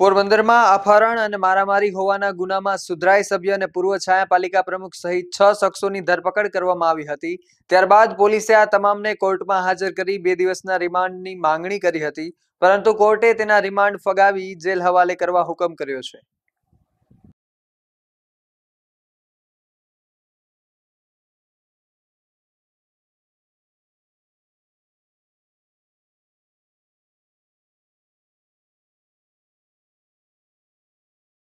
પોરબંદરમાં અપહરણ અને મારામારી હોવાના ગુનામાં સુધરાઈ સભ્ય અને પૂર્વ છાયાપાલિકા પ્રમુખ સહિત છ શખ્સોની ધરપકડ કરવામાં આવી હતી ત્યારબાદ પોલીસે આ તમામને કોર્ટમાં હાજર કરી બે દિવસના રિમાન્ડની માંગણી કરી હતી પરંતુ કોર્ટે તેના રિમાન્ડ ફગાવી જેલ હવાલે કરવા હુકમ કર્યો છે